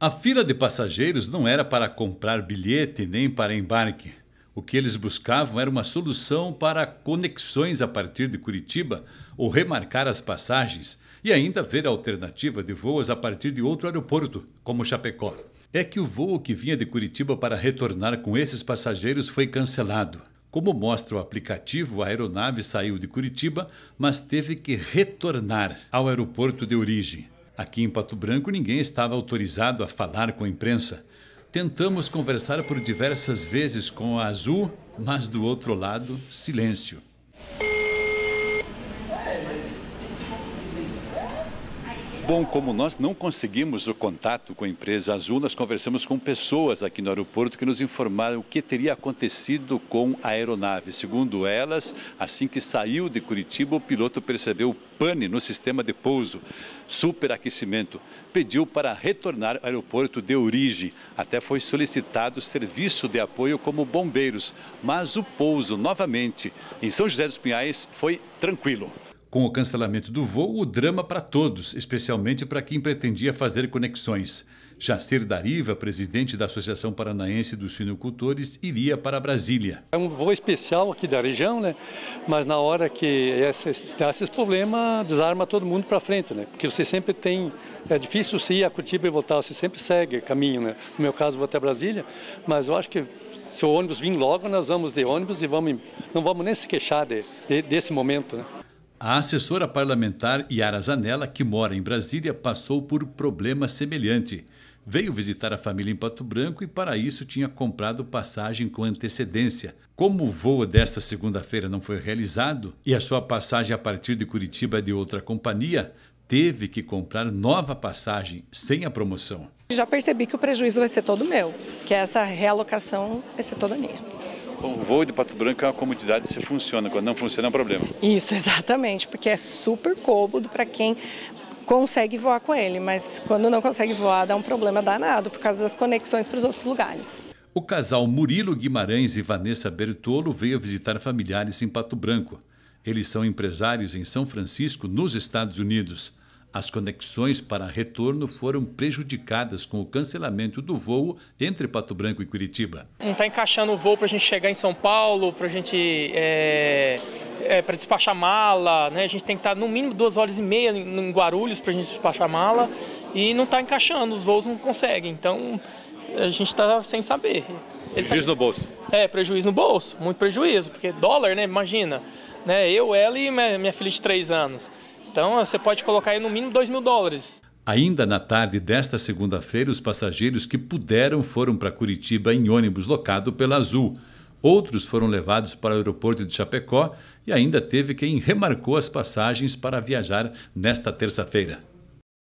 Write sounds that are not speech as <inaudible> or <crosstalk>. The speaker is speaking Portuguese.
A fila de passageiros não era para comprar bilhete nem para embarque. O que eles buscavam era uma solução para conexões a partir de Curitiba ou remarcar as passagens e ainda ver a alternativa de voos a partir de outro aeroporto, como Chapecó. É que o voo que vinha de Curitiba para retornar com esses passageiros foi cancelado. Como mostra o aplicativo, a aeronave saiu de Curitiba, mas teve que retornar ao aeroporto de origem. Aqui em Pato Branco, ninguém estava autorizado a falar com a imprensa. Tentamos conversar por diversas vezes com a Azul, mas do outro lado, silêncio. Bom, como nós não conseguimos o contato com a empresa Azul, nós conversamos com pessoas aqui no aeroporto que nos informaram o que teria acontecido com a aeronave. Segundo elas, assim que saiu de Curitiba, o piloto percebeu pane no sistema de pouso, superaquecimento. Pediu para retornar ao aeroporto de origem. Até foi solicitado serviço de apoio como bombeiros, mas o pouso novamente em São José dos Pinhais foi tranquilo. Com o cancelamento do voo, o drama para todos, especialmente para quem pretendia fazer conexões. Jacir Dariva, presidente da Associação Paranaense dos Sinocultores, iria para Brasília. É um voo especial aqui da região, né? mas na hora que dá esses problemas, desarma todo mundo para frente, né? porque você sempre tem, é difícil você ir a Curitiba e voltar, você sempre segue caminho. Né? No meu caso, vou até Brasília, mas eu acho que se o ônibus vir logo, nós vamos de ônibus e vamos, não vamos nem se queixar de, de, desse momento. Né? A assessora parlamentar Yara Zanella, que mora em Brasília, passou por problema semelhante. Veio visitar a família em Pato Branco e, para isso, tinha comprado passagem com antecedência. Como o voo desta segunda-feira não foi realizado e a sua passagem a partir de Curitiba é de outra companhia, teve que comprar nova passagem, sem a promoção. Já percebi que o prejuízo vai ser todo meu, que essa realocação vai ser toda minha o voo de Pato Branco é uma comodidade se funciona, quando não funciona é um problema. Isso, <laughs> exatamente, porque é super cômodo para quem consegue voar com ele, mas quando não consegue voar dá um problema danado por causa das conexões para os outros lugares. O casal Murilo Guimarães e Vanessa Bertolo veio visitar familiares em Pato Branco. Eles são empresários em São Francisco, nos Estados Unidos. As conexões para retorno foram prejudicadas com o cancelamento do voo entre Pato Branco e Curitiba. Não está encaixando o voo para a gente chegar em São Paulo, para a gente é, é, para despachar mala, né? A gente tem que estar tá no mínimo duas horas e meia em Guarulhos para a gente despachar mala e não está encaixando, os voos não conseguem. Então a gente está sem saber. Tá- prejuízo tá... no bolso. É, prejuízo no bolso, muito prejuízo, porque dólar, né? Imagina, né? Eu, ela e minha filha de três anos. Então você pode colocar aí no mínimo 2 mil dólares. Ainda na tarde desta segunda-feira, os passageiros que puderam foram para Curitiba em ônibus locado pela Azul. Outros foram levados para o aeroporto de Chapecó e ainda teve quem remarcou as passagens para viajar nesta terça-feira.